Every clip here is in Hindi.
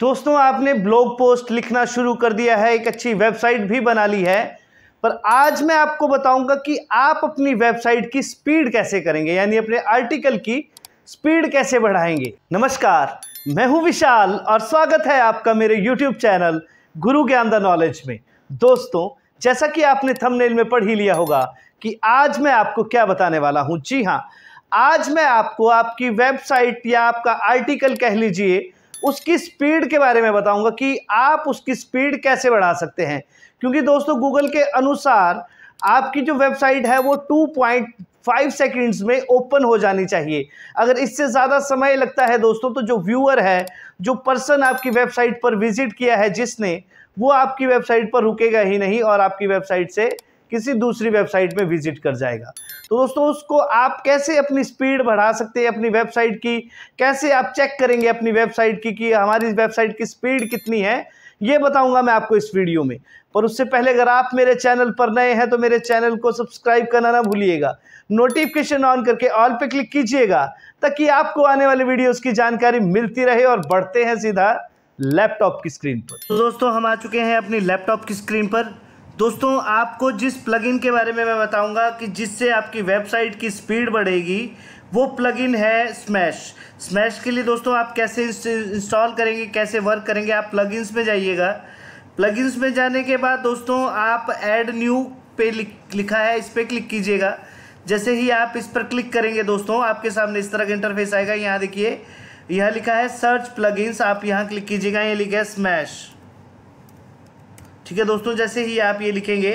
दोस्तों आपने ब्लॉग पोस्ट लिखना शुरू कर दिया है एक अच्छी वेबसाइट भी बना ली है पर आज मैं आपको बताऊंगा कि आप अपनी वेबसाइट की स्पीड कैसे करेंगे यानी अपने आर्टिकल की स्पीड कैसे बढ़ाएंगे नमस्कार मैं हूं विशाल और स्वागत है आपका मेरे यूट्यूब चैनल गुरु ज्ञान द नॉलेज में दोस्तों जैसा कि आपने थंबनेल में पढ़ ही लिया होगा कि आज मैं आपको क्या बताने वाला हूं जी हाँ आज मैं आपको आपकी वेबसाइट या आपका आर्टिकल कह लीजिए उसकी स्पीड के बारे में बताऊंगा कि आप उसकी स्पीड कैसे बढ़ा सकते हैं क्योंकि दोस्तों गूगल के अनुसार आपकी जो वेबसाइट है वो टू पॉइंट फाइव सेकेंड्स में ओपन हो जानी चाहिए अगर इससे ज़्यादा समय लगता है दोस्तों तो जो व्यूअर है जो पर्सन आपकी वेबसाइट पर विजिट किया है जिसने वो आपकी वेबसाइट पर रुकेगा ही नहीं और आपकी वेबसाइट से किसी दूसरी वेबसाइट में विजिट कर जाएगा तो दोस्तों उसको आप कैसे अपनी स्पीड बढ़ा सकते हैं अपनी वेबसाइट की कैसे आप चेक करेंगे अपनी वेबसाइट की कि हमारी वेबसाइट की स्पीड कितनी है ये बताऊंगा मैं आपको इस वीडियो में पर उससे पहले अगर आप मेरे चैनल पर नए हैं तो मेरे चैनल को सब्सक्राइब करना ना भूलिएगा नोटिफिकेशन ऑन करके ऑल पे क्लिक कीजिएगा ताकि आपको आने वाले वीडियोस की जानकारी मिलती रहे और बढ़ते हैं सीधा लैपटॉप की स्क्रीन पर तो दोस्तों हम आ चुके हैं अपनी लैपटॉप की स्क्रीन पर दोस्तों आपको जिस प्लगइन के बारे में मैं बताऊंगा कि जिससे आपकी वेबसाइट की स्पीड बढ़ेगी वो प्लगइन है स्मैश स्मैश के लिए दोस्तों आप कैसे इंस्टॉल करेंगे कैसे वर्क करेंगे आप प्लगइन्स में जाइएगा प्लगइन्स में जाने के बाद दोस्तों आप एड न्यू पे लिखा है इस पर क्लिक कीजिएगा जैसे ही आप इस पर क्लिक करेंगे दोस्तों आपके सामने इस तरह का इंटरफेस आएगा यहाँ देखिए यहाँ लिखा है सर्च प्लगइन्स आप यहाँ क्लिक कीजिएगा ये लिखा है स्मैश ठीक है दोस्तों जैसे ही आप ये लिखेंगे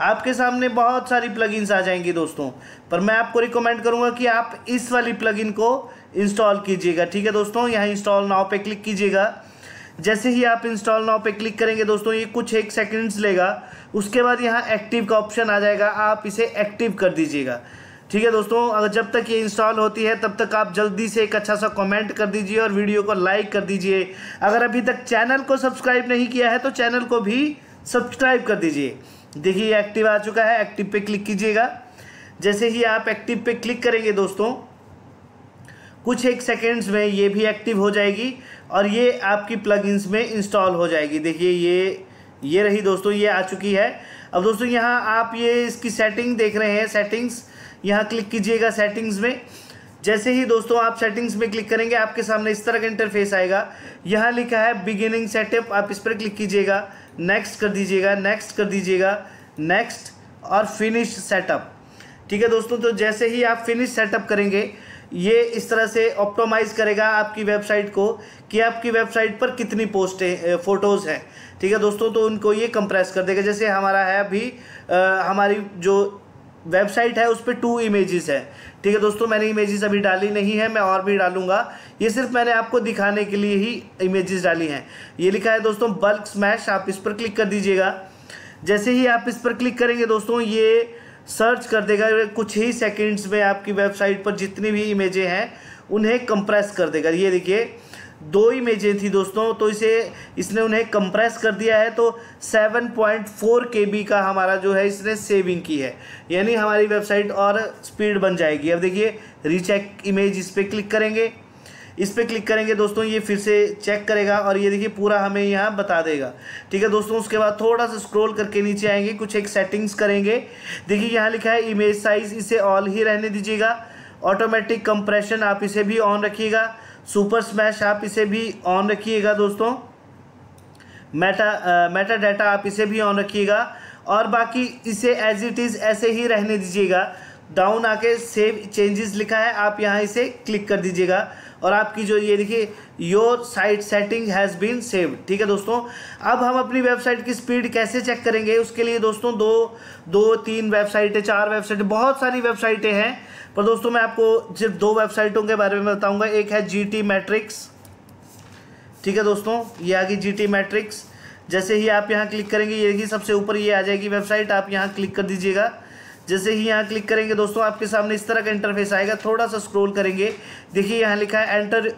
आपके सामने बहुत सारी प्लगइन्स आ जाएंगी दोस्तों पर मैं आपको रिकमेंड करूंगा कि आप इस वाली प्लगइन को इंस्टॉल कीजिएगा ठीक है दोस्तों यहाँ इंस्टॉल नाव पे क्लिक कीजिएगा जैसे ही आप इंस्टॉल नाव पे क्लिक करेंगे दोस्तों ये कुछ एक सेकंड्स लेगा उसके बाद यहाँ एक्टिव का ऑप्शन आ जाएगा आप इसे एक्टिव कर दीजिएगा ठीक है दोस्तों अगर जब तक ये इंस्टॉल होती है तब तक आप जल्दी से एक अच्छा सा कमेंट कर दीजिए और वीडियो को लाइक कर दीजिए अगर अभी तक चैनल को सब्सक्राइब नहीं किया है तो चैनल को भी सब्सक्राइब कर दीजिए देखिए एक्टिव आ चुका है एक्टिव पे क्लिक कीजिएगा जैसे ही आप एक्टिव पे क्लिक करेंगे दोस्तों कुछ एक सेकेंड्स में ये भी एक्टिव हो जाएगी और ये आपकी प्लगइन्स में इंस्टॉल हो जाएगी देखिए ये ये रही दोस्तों ये आ चुकी है अब दोस्तों यहाँ आप ये इसकी सेटिंग देख रहे हैं सेटिंग्स यहाँ क्लिक कीजिएगा सेटिंग्स में जैसे ही दोस्तों आप सेटिंग्स में क्लिक करेंगे आपके सामने इस तरह का इंटरफेस आएगा यहाँ लिखा है बिगिनिंग सेटअप आप इस पर क्लिक कीजिएगा नेक्स्ट कर दीजिएगा नेक्स्ट कर दीजिएगा नेक्स्ट और फिनिश सेटअप ठीक है दोस्तों तो जैसे ही आप फिनिश सेटअप करेंगे ये इस तरह से ऑप्टोमाइज़ करेगा आपकी वेबसाइट को कि आपकी वेबसाइट पर कितनी पोस्टें फ़ोटोज़ हैं ठीक है दोस्तों तो उनको ये कंप्रेस कर देगा जैसे हमारा है अभी हमारी जो वेबसाइट है उस पर टू इमेजेस है ठीक है दोस्तों मैंने इमेजेस अभी डाली नहीं है मैं और भी डालूंगा ये सिर्फ मैंने आपको दिखाने के लिए ही इमेजेस डाली हैं ये लिखा है दोस्तों बल्क स्मैश आप इस पर क्लिक कर दीजिएगा जैसे ही आप इस पर क्लिक करेंगे दोस्तों ये सर्च कर देगा कुछ ही सेकेंड्स में आपकी वेबसाइट पर जितनी भी इमेजें हैं उन्हें कंप्रेस कर देगा ये देखिए दो ही इमेजें थी दोस्तों तो इसे इसने उन्हें कंप्रेस कर दिया है तो 7.4 पॉइंट का हमारा जो है इसने सेविंग की है यानी हमारी वेबसाइट और स्पीड बन जाएगी अब देखिए रीचेक इमेज इस पर क्लिक करेंगे इस पर क्लिक करेंगे दोस्तों ये फिर से चेक करेगा और ये देखिए पूरा हमें यहाँ बता देगा ठीक है दोस्तों उसके बाद थोड़ा सा स्क्रॉल करके नीचे आएंगे कुछ एक सेटिंग्स करेंगे देखिए यहाँ लिखा है इमेज साइज़ इसे ऑल ही रहने दीजिएगा ऑटोमेटिक कंप्रेशन आप इसे भी ऑन रखिएगा सुपर स्मैश आप इसे भी ऑन रखिएगा दोस्तों मेटा मेटा डाटा आप इसे भी ऑन रखिएगा और बाकी इसे एज इट इज़ ऐसे ही रहने दीजिएगा डाउन आके सेव चेंजेस लिखा है आप यहाँ इसे क्लिक कर दीजिएगा और आपकी जो ये देखिए your site setting has been save ठीक है दोस्तों अब हम अपनी वेबसाइट की स्पीड कैसे चेक करेंगे उसके लिए दोस्तों दो दो तीन वेबसाइटें चार वेबसाइट बहुत सारी वेबसाइटें हैं पर दोस्तों मैं आपको सिर्फ दो वेबसाइटों के बारे में बताऊँगा एक है जी टी मैट्रिक्स ठीक है दोस्तों ये आ गई जी टी मैट्रिक्स जैसे ही आप यहाँ क्लिक करेंगे ये देखिए सबसे ऊपर ये आ जाएगी वेबसाइट आप यहाँ क्लिक कर दीजिएगा जैसे ही यहाँ क्लिक करेंगे दोस्तों आपके सामने इस तरह का इंटरफेस आएगा थोड़ा सा स्क्रोल करेंगे देखिए यहाँ लिखा है enter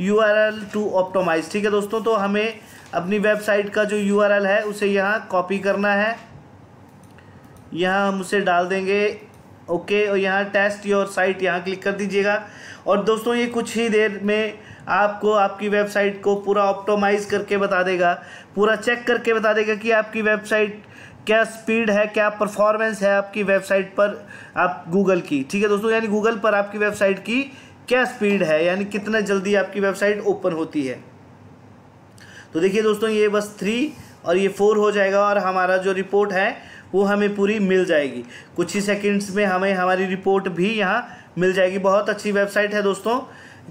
U R L to optimise ठीक है दोस्तों तो हमें अपनी वेबसाइट का जो यू आर एल है उसे यहाँ कॉपी करना है यहाँ हम उसे डाल देंगे ओके और यहाँ टेस्ट योर साइट यहाँ क्लिक कर दीजिएगा और दोस्तों ये कुछ ही देर में आपको आपकी वेबसाइट को पूरा ऑप्टोमाइज़ करके बता देगा पूरा चेक करके बता देगा कि आपकी वेबसाइट क्या स्पीड है क्या परफॉर्मेंस है आपकी वेबसाइट पर आप गूगल की ठीक है दोस्तों यानी गूगल पर आपकी वेबसाइट की क्या स्पीड है यानी कितना जल्दी आपकी वेबसाइट ओपन होती है तो देखिए दोस्तों ये बस थ्री और ये फोर हो जाएगा और हमारा जो रिपोर्ट है वो हमें पूरी मिल जाएगी कुछ ही सेकंड्स में हमें हमारी रिपोर्ट भी यहाँ मिल जाएगी बहुत अच्छी वेबसाइट है दोस्तों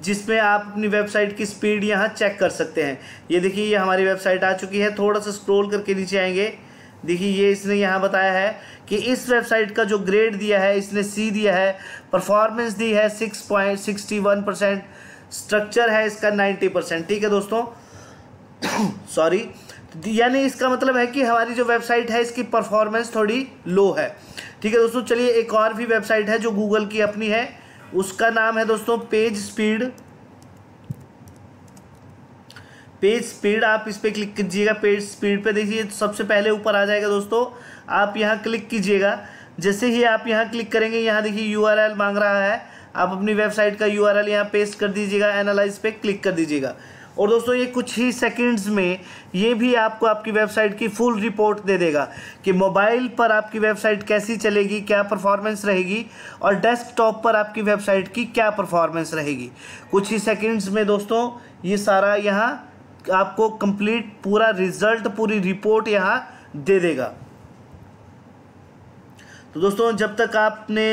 जिसमें आप अपनी वेबसाइट की स्पीड यहाँ चेक कर सकते हैं ये देखिए ये हमारी वेबसाइट आ चुकी है थोड़ा सा स्क्रॉल करके नीचे आएंगे देखिए ये इसने यहाँ बताया है कि इस वेबसाइट का जो ग्रेड दिया है इसने सी दिया है परफॉर्मेंस दी है six point sixty one percent structure है इसका नाइन्टी परसेंट ठीक है दोस्तों सॉरी तो यानी इसका मतलब है कि हमारी जो वेबसाइट है इसकी परफॉर्मेंस थोड़ी लो है ठीक है दोस्तों चलिए एक और भी वेबसाइट है जो गूगल की अपनी है उसका नाम है दोस्तों पेज स्पीड पेज स्पीड आप इस पर क्लिक कीजिएगा पेज स्पीड पे देखिए तो सबसे पहले ऊपर आ जाएगा दोस्तों आप यहाँ क्लिक कीजिएगा जैसे ही आप यहाँ क्लिक करेंगे यहाँ देखिए यू मांग रहा है आप अपनी वेबसाइट का यू आर एल यहाँ पेस्ट कर दीजिएगा एनालाइज पे क्लिक कर दीजिएगा और दोस्तों ये कुछ ही सेकंड्स में ये भी आपको आपकी वेबसाइट की फुल रिपोर्ट दे देगा कि मोबाइल पर आपकी वेबसाइट कैसी चलेगी क्या परफॉर्मेंस रहेगी और डेस्कटॉप पर आपकी वेबसाइट की क्या परफॉर्मेंस रहेगी कुछ ही सेकंड्स में दोस्तों ये सारा यहाँ आपको कंप्लीट पूरा रिजल्ट पूरी रिपोर्ट यहाँ दे देगा तो दोस्तों जब तक आपने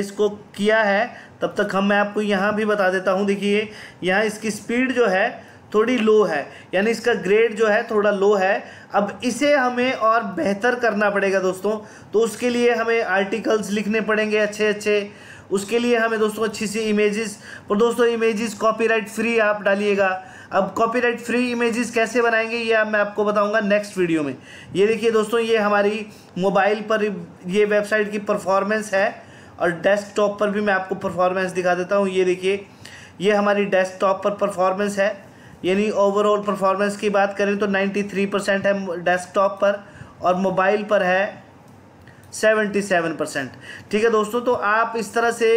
इसको किया है तब तक हम मैं आपको यहाँ भी बता देता हूँ देखिए यहाँ इसकी स्पीड जो है थोड़ी लो है यानी इसका ग्रेड जो है थोड़ा लो है अब इसे हमें और बेहतर करना पड़ेगा दोस्तों तो उसके लिए हमें आर्टिकल्स लिखने पड़ेंगे अच्छे अच्छे उसके लिए हमें दोस्तों अच्छी सी इमेजेस और दोस्तों इमेजेस कॉपीराइट फ्री आप डालिएगा अब कॉपीराइट फ्री इमेजेस कैसे बनाएंगे ये मैं आपको बताऊंगा नेक्स्ट वीडियो में ये देखिए दोस्तों ये हमारी मोबाइल पर ये वेबसाइट की परफॉर्मेंस है और डेस्कटॉप पर भी मैं आपको परफॉर्मेंस दिखा देता हूँ ये देखिए ये हमारी डेस्कटॉप पर परफॉर्मेंस है यानी ओवरऑल परफॉर्मेंस की बात करें तो 93 परसेंट है डेस्कटॉप पर और मोबाइल पर है सेवेंटी सेवन परसेंट ठीक है दोस्तों तो आप इस तरह से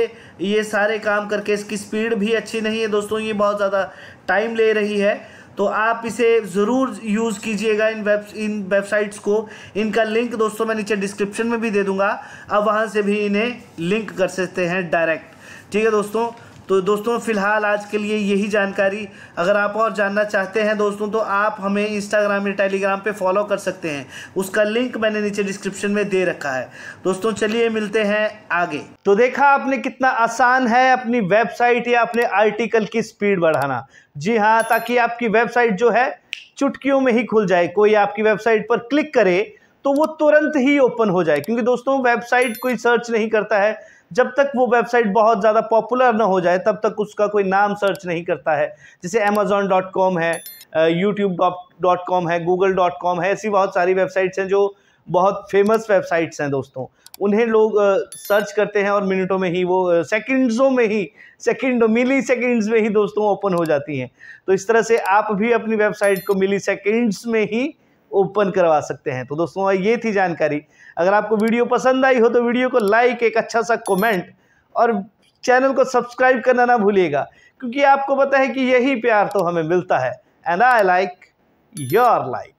ये सारे काम करके इसकी स्पीड भी अच्छी नहीं है दोस्तों ये बहुत ज़्यादा टाइम ले रही है तो आप इसे ज़रूर यूज़ कीजिएगा इन वेब इन वेबसाइट्स को इनका लिंक दोस्तों मैं नीचे डिस्क्रिप्शन में भी दे दूंगा आप वहाँ से भी इन्हें लिंक कर सकते हैं डायरेक्ट ठीक है दोस्तों तो दोस्तों फ़िलहाल आज के लिए यही जानकारी अगर आप और जानना चाहते हैं दोस्तों तो आप हमें इंस्टाग्राम या टेलीग्राम पे फॉलो कर सकते हैं उसका लिंक मैंने नीचे डिस्क्रिप्शन में दे रखा है दोस्तों चलिए मिलते हैं आगे तो देखा आपने कितना आसान है अपनी वेबसाइट या अपने आर्टिकल की स्पीड बढ़ाना जी हाँ ताकि आपकी वेबसाइट जो है चुटकियों में ही खुल जाए कोई आपकी वेबसाइट पर क्लिक करे तो वो तुरंत ही ओपन हो जाए क्योंकि दोस्तों वेबसाइट कोई सर्च नहीं करता है जब तक वो वेबसाइट बहुत ज़्यादा पॉपुलर ना हो जाए तब तक उसका कोई नाम सर्च नहीं करता है जैसे अमेजोन डॉट कॉम है यूट्यूब डॉट कॉम है गूगल डॉट कॉम है ऐसी बहुत सारी वेबसाइट्स हैं जो बहुत फेमस वेबसाइट्स हैं दोस्तों उन्हें लोग सर्च करते हैं और मिनटों में ही वो सेकंड्सों में ही सेकंड मिली सेकंड्स में ही दोस्तों ओपन हो जाती हैं तो इस तरह से आप भी अपनी वेबसाइट को मिली सेकंड्स में ही ओपन करवा सकते हैं तो दोस्तों ये थी जानकारी अगर आपको वीडियो पसंद आई हो तो वीडियो को लाइक एक अच्छा सा कमेंट और चैनल को सब्सक्राइब करना ना भूलिएगा क्योंकि आपको पता है कि यही प्यार तो हमें मिलता है and I like your like